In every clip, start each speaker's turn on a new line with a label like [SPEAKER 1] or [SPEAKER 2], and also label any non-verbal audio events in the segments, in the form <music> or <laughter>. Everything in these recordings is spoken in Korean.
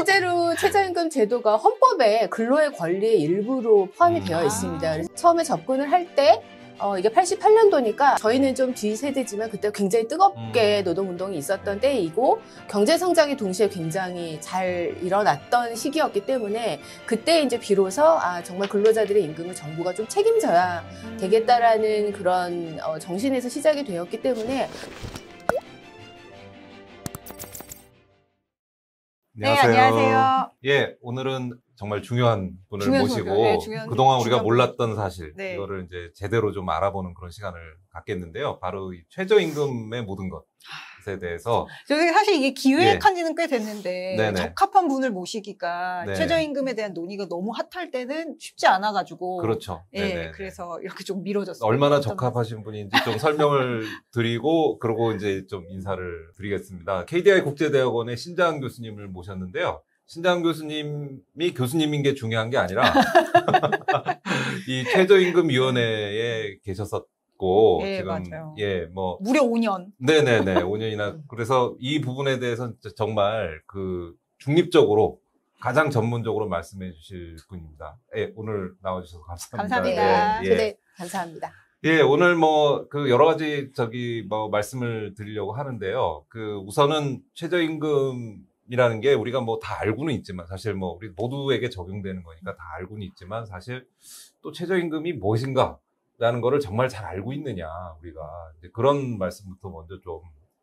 [SPEAKER 1] 실제로 최저임금 제도가 헌법에 근로의 권리의 일부로 포함이 음. 되어 있습니다. 아. 그래서 처음에 접근을 할 때 어, 이게 88년도니까 저희는 좀 뒤세대지만 그때 굉장히 뜨겁게 음. 노동운동이 있었던 때이고 경제성장이 동시에 굉장히 잘 일어났던 시기였기 때문에 그때 이제 비로소 아, 정말 근로자들의 임금을 정부가 좀 책임져야 음. 되겠다라는 그런 어, 정신에서 시작이 되었기 때문에
[SPEAKER 2] 네, 안녕하세요. 네, 안녕하세요. 예, 오늘은 정말 중요한 분을 중요한 모시고 네, 중요한, 그동안 우리가 중요한 몰랐던 사실 네. 이거를 이제 제대로 좀 알아보는 그런 시간을 갖겠는데요. 바로 이 최저임금의 모든 것. 아, 것에 대해서
[SPEAKER 3] 사실 이게 기획한 지는 네. 꽤 됐는데 네네. 적합한 분을 모시기가 네. 최저임금에 대한 논의가 너무 핫할 때는 쉽지 않아가지고 그렇죠. 예, 그래서 이렇게 좀 미뤄졌어요. 얼마나
[SPEAKER 2] 적합하신 분인지 좀 설명을 <laughs> 드리고 그러고 이제 좀 인사를 드리겠습니다. KDI 국제대학원의 신장 교수님을 모셨는데요. 신장 교수님이 교수님인 게 중요한 게 아니라 <laughs> <laughs> 이 최저임금위원회에 계셔서 없고 네, 예, 지금 예, 뭐 무려 5년. 네, 네, 네. <laughs> 5년이나 그래서 이 부분에 대해서는 정말 그 중립적으로 가장 음. 전문적으로 말씀해 주실 분입니다. 예, 오늘 나와 주셔서 감사합니다. 감사합니다. 예, 예. 네, 감사합니다. 예, 오늘 뭐 그 여러 가지 저기 뭐 말씀을 드리려고 하는데요. 그 우선은 최저임금 이라는 게 우리가 뭐 다 알고는 있지만 사실 뭐 우리 모두에게 적용되는 거니까 다 알고는 있지만 사실 또 최저임금이 무엇인가 라는 거를 정말 잘 알고 있느냐 우리가 이제 그런 말씀부터 먼저 좀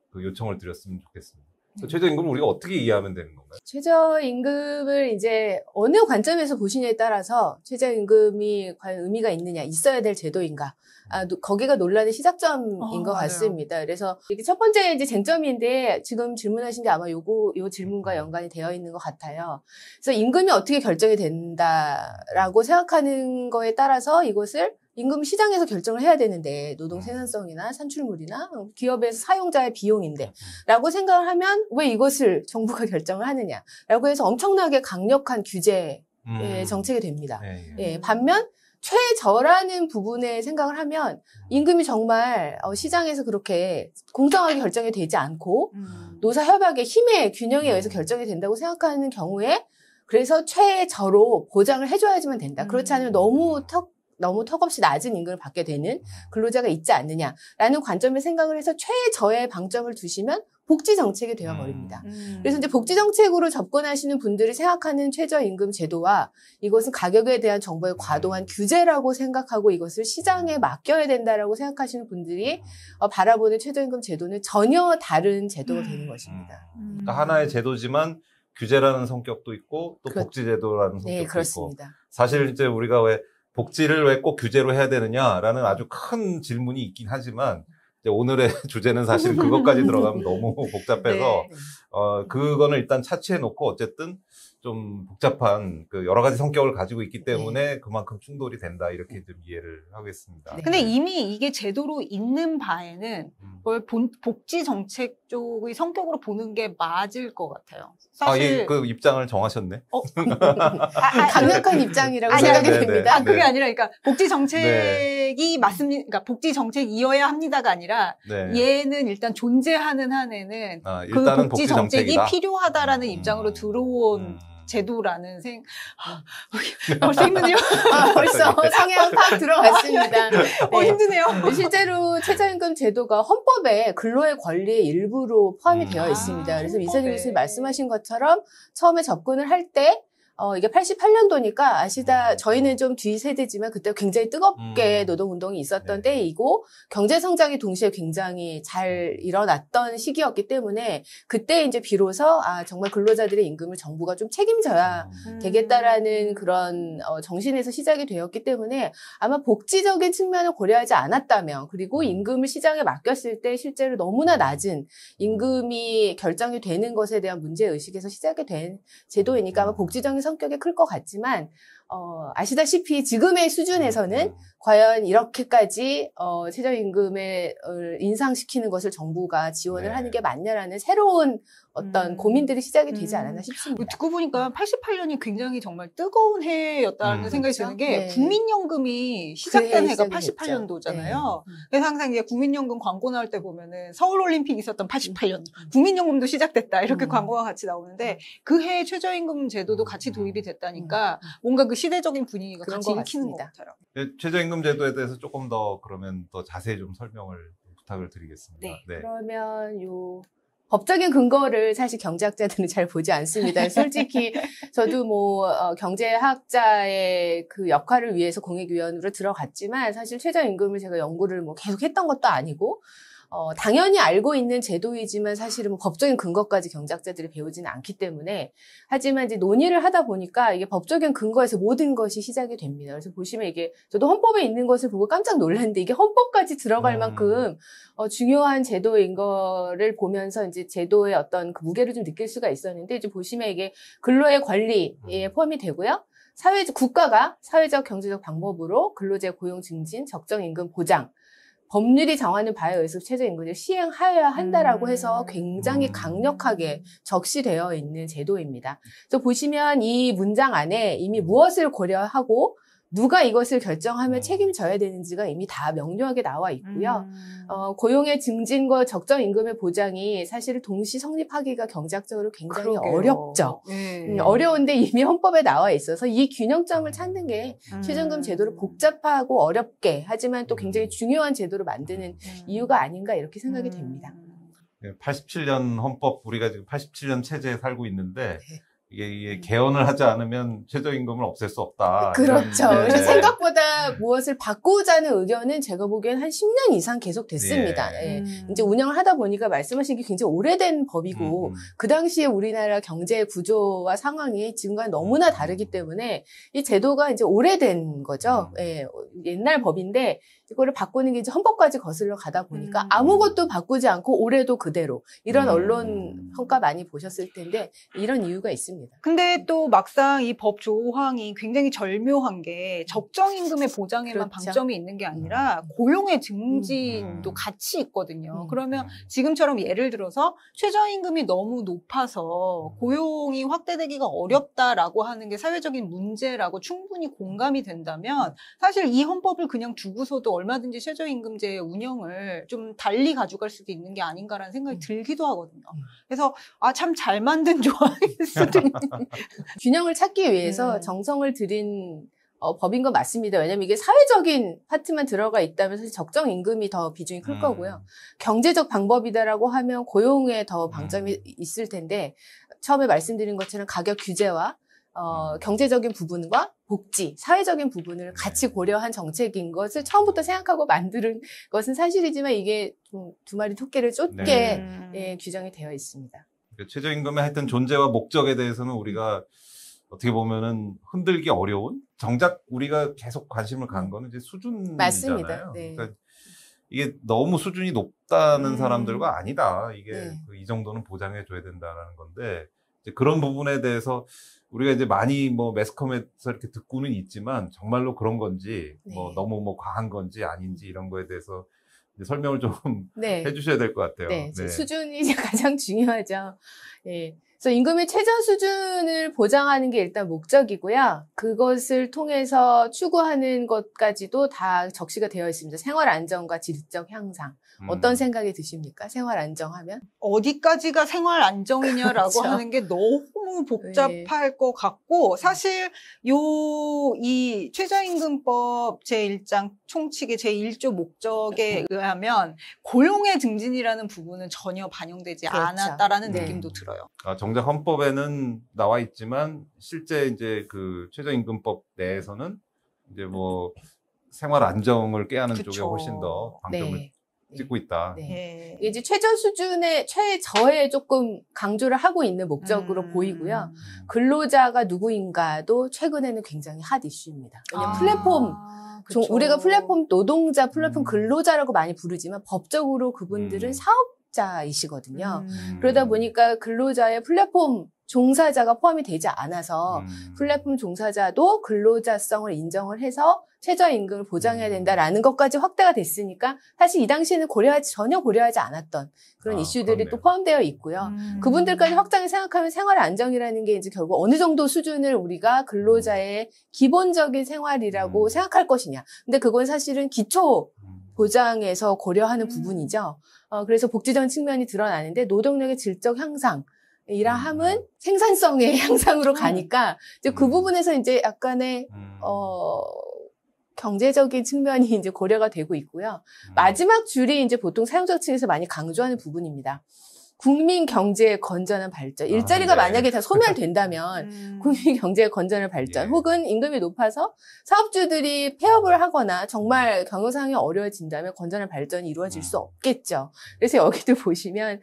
[SPEAKER 2] 그 요청을 드렸으면 좋겠습니다. 음. 최저임금을 우리가 어떻게 이해하면 되는
[SPEAKER 1] 건가요? 최저임금을 이제 어느 관점에서 보시냐에 따라서 최저임금이 과연 의미가 있느냐, 있어야 될 제도인가, 아, 음. 거기가 논란의 시작점인 어, 것 맞아요. 같습니다. 그래서 이게 첫 번째 이제 쟁점인데 지금 질문하신 게 아마 요거, 요 질문과 음. 연관이 되어 있는 것 같아요. 그래서 임금이 어떻게 결정이 된다라고 생각하는 거에 따라서 이것을 임금 시장에서 결정을 해야 되는데 노동 음. 생산성이나 산출물이나 기업에서 사용자의 비용인데 음, 음. 라고 생각을 하면 왜 이것을 <laughs> 정부가 결정을 하느냐라고 해서 엄청나게 강력한 규제 음. 정책이 됩니다. 네, 네. 예, 반면 최저라는 부분에 생각을 하면 임금이 정말 어, 시장에서 그렇게 공정하게 결정이 되지 않고 노사 협약의 힘의 균형에 의해서 결정이 된다고 생각하는 경우에 그래서 최저로 보장을 해줘야지만 된다. 그렇지 않으면 너무 턱 너무 턱없이 낮은 임금을 받게 되는 음. 근로자가 있지 않느냐라는 관점의 생각을 해서 최저의 방점을 두시면 복지 정책이 되어버립니다. 음. 음. 그래서 이제 복지 정책으로 접근하시는 분들이 생각하는 최저임금 제도와 이것은 가격에 대한 정부의 음. 과도한 규제라고 생각하고 이것을 시장에 맡겨야 된다라고 생각하시는 분들이 어, 바라보는 최저임금 제도는 전혀 다른 제도가 되는 것입니다. 음. 그러니까 하나의
[SPEAKER 2] 제도지만 규제라는 성격도 있고 또 그렇... 복지 제도라는 네,
[SPEAKER 1] 성격도 네, 있고
[SPEAKER 2] 사실 이제 우리가 왜 복지를 왜 꼭 규제로 해야 되느냐라는 아주 큰 질문이 있긴 하지만 이제 오늘의 <laughs> 주제는 사실 그것까지 들어가면 너무 <laughs> 네. 복잡해서 네. 어 그거는 일단 차치해 놓고 어쨌든 좀 복잡한 그 여러 가지 성격을 가지고 있기 네. 때문에 그만큼 충돌이 된다 이렇게 좀 이해를 하겠습니다. 네. 근데
[SPEAKER 3] 이미 이게 제도로 있는 바에는 음. 걸 본, 복지 정책 쪽의 성격으로 보는 게 맞을 것 같아요. 사실 아, 예, 그
[SPEAKER 2] 입장을 정하셨네. 어? <laughs> 아, 아, 아, 강력한 입장이라고 아니, 생각이 네네, 됩니다. 아, 그게 네. 아니라,
[SPEAKER 3] 그러니까 복지 네. 정책이 네. 맞습니다. 그러니까 복지 정책이어야 합니다가 아니라 네. 얘는 일단 존재하는 한에는 아, 그 복지, 복지 정책이 필요하다라는 음, 입장으로 들어온. 음.
[SPEAKER 1] 제도라는 생, 아,
[SPEAKER 3] 벌써 음. 뭐 힘드네요. <laughs> 아, 벌써 네. 성향 팍 들어갔습니다. 아, 네.
[SPEAKER 1] 어, 힘드네요. 음, 실제로 최저임금 제도가 헌법에 근로의 권리의 일부로 포함이 음. 되어 있습니다. 그래서 아, 이사님 교수님 말씀하신 것처럼 처음에 접근을 할때 어, 이게 88년도니까 아시다, 음. 그렇죠. 저희는 좀 뒤 세대지만 그때 굉장히 뜨겁게 음. 노동운동이 있었던 네. 때이고 경제성장이 동시에 굉장히 잘 음. 일어났던 시기였기 때문에 그때 이제 비로소 아, 정말 근로자들의 임금을 정부가 좀 책임져야 음. 되겠다라는 그런 어, 정신에서 시작이 되었기 때문에 아마 복지적인 측면을 고려하지 않았다면 그리고 음. 임금을 시장에 맡겼을 때 실제로 너무나 음. 낮은 임금이 결정이 되는 것에 대한 문제의식에서 시작이 된 제도이니까 아마 복지적인 성격이 클 것 같지만 어, 아시다시피 지금의 수준에서는 음, 음. 과연 이렇게까지 어, 최저임금을 인상시키는 것을 정부가 지원을 네. 하는 게 맞냐라는 새로운 어떤 음. 고민들이 시작이 되지 음. 않았나 싶습니다. 뭐 듣고 보니까 88년이 굉장히 정말 뜨거운 해였다는 음. 생각이 드는 게 네. 국민연금이
[SPEAKER 3] 시작된 그 해가 88년도잖아요. 네. 그래서 항상 이제 국민연금 광고 나올 때 보면은 서울올림픽 있었던 88년 국민연금도 시작됐다 이렇게 음. 광고가 같이 나오는데 그 해에 최저임금 제도도 같이 도입이 됐다니까 뭔가 그 시대적인 분위기가 같이 읽히는 것 같아요.
[SPEAKER 2] 네, 최저임금 제도에 대해서 조금 더 그러면 더 자세히 좀 설명을 부탁을 드리겠습니다. 네. 네.
[SPEAKER 1] 그러면 요 법적인 근거를 사실 경제학자들은 잘 보지 않습니다. <laughs> 솔직히 저도 뭐 어, 경제학자의 그 역할을 위해서 공익위원으로 들어갔지만 사실 최저임금을 제가 연구를 뭐 계속 했던 것도 아니고 어, 당연히 알고 있는 제도이지만 사실은 뭐 법적인 근거까지 경작자들이 배우지는 않기 때문에 하지만 이제 논의를 하다 보니까 이게 법적인 근거에서 모든 것이 시작이 됩니다. 그래서 보시면 이게 저도 헌법에 있는 것을 보고 깜짝 놀랐는데 이게 헌법까지 들어갈 음. 만큼 어, 중요한 제도인 거를 보면서 이제 제도의 어떤 그 무게를 좀 느낄 수가 있었는데 이제 보시면 이게 근로의 관리에 음. 포함이 되고요. 사회 적 국가가 사회적 경제적 방법으로 근로자 고용 증진, 적정 임금 보장, 법률이 정하는 바에 의해서 최저임금을 시행하여야 한다라고 음. 해서 굉장히 음. 강력하게 적시되어 있는 제도입니다. 그래서 보시면 이 문장 안에 이미 음. 무엇을 고려하고 누가 이것을 결정하며 네. 책임져야 되는지가 이미 다 명료하게 나와 있고요. 음. 어, 고용의 증진과 적정 임금의 보장이 사실 동시 성립하기가 경제학적으로 굉장히 그러게요. 어렵죠. 네. 음, 어려운데 이미 헌법에 나와 있어서 이 균형점을 찾는 게 음. 최저임금 제도를 복잡하고 어렵게 하지만 또 굉장히 음. 중요한 제도를 만드는 음. 이유가 아닌가 이렇게 생각이 됩니다.
[SPEAKER 2] 87년 음. 헌법 우리가 지금 87년 체제에 살고 있는데 네. 이게, 이게 음. 개헌을 하지 않으면 최저임금을 없앨 수 없다. 그렇죠. 네. 그래
[SPEAKER 1] 생각보다 무엇을 바꾸자는 의견은 제가 보기엔 한 10년 이상 계속 됐습니다. 네. 예. 음. 이제 운영을 하다 보니까 말씀하신 게 굉장히 오래된 법이고 음. 음. 그 당시에 우리나라 경제 구조와 상황이 지금과 너무나 음, 다르기 때문에 이 제도가 이제 오래된 거죠. 음. 예. 어, 옛날 법인데 이거를 바꾸는 게 이제 헌법까지 거슬러 가다 보니까 음. 아무것도 바꾸지 않고 올해도 그대로 이런 언론 평가 많이 보셨을 텐데 이런 이유가 있습니다. 있습니다.
[SPEAKER 3] 근데 또 막상 이 법 조항이 굉장히 절묘한 게 음. 적정 임금의 보장에만 그렇죠. 방점이 있는 게 아니라 음. 고용의 음. 증진도 음. 같이 있거든요. 음. 그러면 지금처럼 예를 들어서 최저임금이 너무 높아서 고용이 확대되기가 어렵다라고 하는 게 사회적인 문제라고 충분히 공감이 된다면 사실 이 헌법을 그냥 두고서도 얼마든지 최저임금제 운영을 좀 달리 가져갈 수도 있는 게
[SPEAKER 1] 아닌가라는 생각이 들기도 하거든요. 그래서 아 참 잘 만든 <laughs> 조항일 수도 <laughs> <laughs> 균형을 찾기 위해서 음. 정성을 들인 어, 법인 건 맞습니다. 왜냐면 이게 사회적인 파트만 들어가 있다면 사실 적정 임금이 더 비중이 클 음. 거고요. 경제적 방법이다라고 하면 고용에 더 음. 방점이 음. 있을 텐데 처음에 말씀드린 것처럼 가격 규제와 어, 음. 경제적인 부분과 복지, 사회적인 부분을 네. 같이 고려한 정책인 것을 처음부터 생각하고 만드는 것은 사실이지만 이게 좀 두 마리 토끼를 쫓게 네. 예, 규정이 되어 있습니다.
[SPEAKER 2] 그 최저임금의 하여튼 존재와 목적에 대해서는 우리가 어떻게 보면은 흔들기 어려운 정작 우리가 계속 관심을 간 거는 이제 수준이잖아요. 맞습니다. 네. 그러니까 이게 너무 수준이 높다는 음. 사람들과 아니다. 이게 네. 그 이 정도는 보장해 줘야 된다라는 건데 이제 그런 부분에 대해서 우리가 이제 많이 뭐 매스컴에서 이렇게 듣고는 있지만 정말로 그런 건지 뭐 네. 뭐 너무 뭐 과한 건지 아닌지 이런 거에 대해서 설명을 좀 <laughs> 네. 해주셔야 될 것 같아요. 네. 네.
[SPEAKER 1] 수준이 <laughs> 가장 중요하죠. 예. 그래서 임금의 최저 수준을 보장하는 게 일단 목적이고요. 그것을 통해서 추구하는 것까지도 다 적시가 되어 있습니다. 생활 안정과 질적 향상. 음. 어떤 생각이 드십니까? 생활 안정하면? 어디까지가 생활 안정이냐라고 그렇죠. 하는 게 너무 복잡할
[SPEAKER 3] 네. 것 같고, 사실 요, 이 최저임금법 제1장 총칙의 제1조 목적에 네. 의하면 고용의 증진이라는 부분은 전혀 반영되지 그렇죠. 않았다라는 네. 느낌도 들어요.
[SPEAKER 2] 아, 정작 헌법에는 나와 있지만 실제 이제 그 최저임금법 내에서는 이제 뭐 생활 안정을 깨하는 그쵸. 쪽에 훨씬 더 방점을 네. 찍고 있다.
[SPEAKER 1] 네. 예. 이제 최저 수준의 최저에 조금 강조를 하고 있는 목적으로 음. 보이고요. 음. 근로자가 누구인가도 최근에는 굉장히 핫 이슈입니다. 왜냐면 아. 플랫폼 그쵸. 우리가 플랫폼 노동자, 플랫폼 음. 근로자라고 많이 부르지만 법적으로 그분들은 음. 사업 자이시거든요. 음. 그러다 보니까 근로자의 플랫폼 종사자가 포함이 되지 않아서 음. 플랫폼 종사자도 근로자성을 인정을 해서 최저임금을 보장해야 음. 된다라는 것까지 확대가 됐으니까 사실 이 당시에는 고려하지 전혀 고려하지 않았던 그런 아, 이슈들이 그렇네요. 또 포함되어 있고요. 음. 그분들까지 확장을 생각하면 생활 안정이라는 게 이제 결국 어느 정도 수준을 우리가 근로자의 음. 기본적인 생활이라고 음. 생각할 것이냐. 근데 그건 사실은 기초 음. 보장에서 고려하는 부분이죠. 어, 그래서 복지적 측면이 드러나는데 노동력의 질적 향상 이라 함은 생산성의 <laughs> 향상으로 음. 가니까 이제 그 음. 부분에서 이제 약간의 음. 어 경제적인 측면이 이제 고려가 되고 있고요. 마지막 줄이 이제 보통 사용자 측에서 많이 강조하는 부분입니다. 국민 경제의 건전한 발전, 일자리가 아, 네. 만약에 다 소멸된다면 <laughs> 음. 국민 경제의 건전한 발전, 예. 혹은 임금이 높아서 사업주들이 폐업을 하거나 정말 경영 상황이 어려워진다면 건전한 발전이 이루어질 음. 수 없겠죠. 그래서 여기도 <laughs> 보시면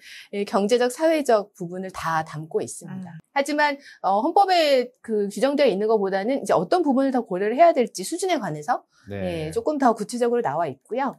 [SPEAKER 1] 경제적, 사회적 부분을 다 담고 있습니다. 음. 하지만 어, 헌법에 그 규정되어 있는 것보다는 이제 어떤 부분을 더 고려를 해야 될지 수준에 관해서 네. 예, 조금 더 구체적으로 나와 있고요.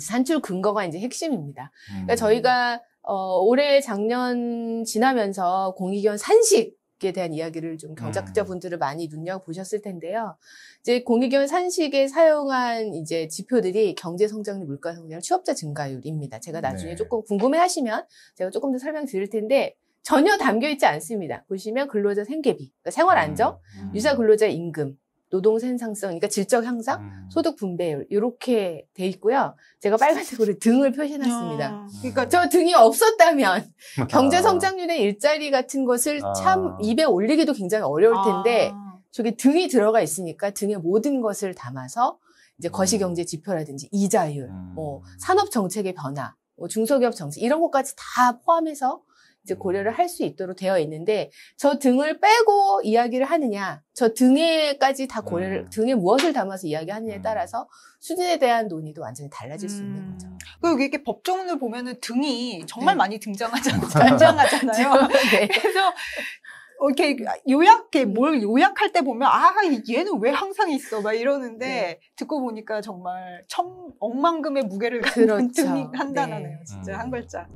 [SPEAKER 1] 산출 근거가 이제 핵심입니다. 그러니까 음. 저희가 어, 올해 작년 지나면서 공익연 산식에 대한 이야기를 좀 경작자분들을 많이 눈여보셨을 텐데요. 이제 공익연 산식에 사용한 이제 지표들이 경제 성장률, 물가 성장률, 취업자 증가율입니다. 제가 네. 나중에 네. 조금 궁금해 하시면 제가 조금 더 설명 드릴 텐데 전혀 담겨 있지 않습니다. 보시면 근로자 생계비, 그러니까 생활 안정, 음. 음. 유사 근로자 임금, 노동 생산성, 그러니까 질적 향상, 음. 소득 분배율 이렇게 돼 있고요. 제가 빨간색으로 등을 표시해놨습니다. 야. 그러니까 저 등이 없었다면 <laughs> 아. 경제 성장률의 일자리 같은 것을 아. 참 입에 올리기도 굉장히 어려울 아. 텐데 아. 저게 등이 들어가 있으니까 등의 모든 것을 담아서 이제 거시경제 음. 지표라든지 이자율, 뭐 음. 뭐 산업 정책의 변화, 뭐 중소기업 정책 이런 것까지 다 포함해서 이제 고려를 할 수 있도록 되어 있는데 저 등을 빼고 이야기를 하느냐, 저 등에까지 다 고려를 음. 등에 무엇을 담아서 이야기하느냐에 음. 따라서 수준에 대한 논의도 완전히 달라질 수 있는 거죠. 음. 그리고 이렇게 법조을 보면은 등이
[SPEAKER 3] 정말 네. 많이 등장하잖아요. <laughs> 등장하잖아요. 네. <laughs> 그래서 어, 이렇게 요약, 음. 뭘 요약할 때 보면, 아, 얘는 왜 항상 있어? 막 이러는데, 네. 듣고 보니까 정말 천, 억만금의 무게를 그렇죠. 한다나네요. 진짜 한 글자.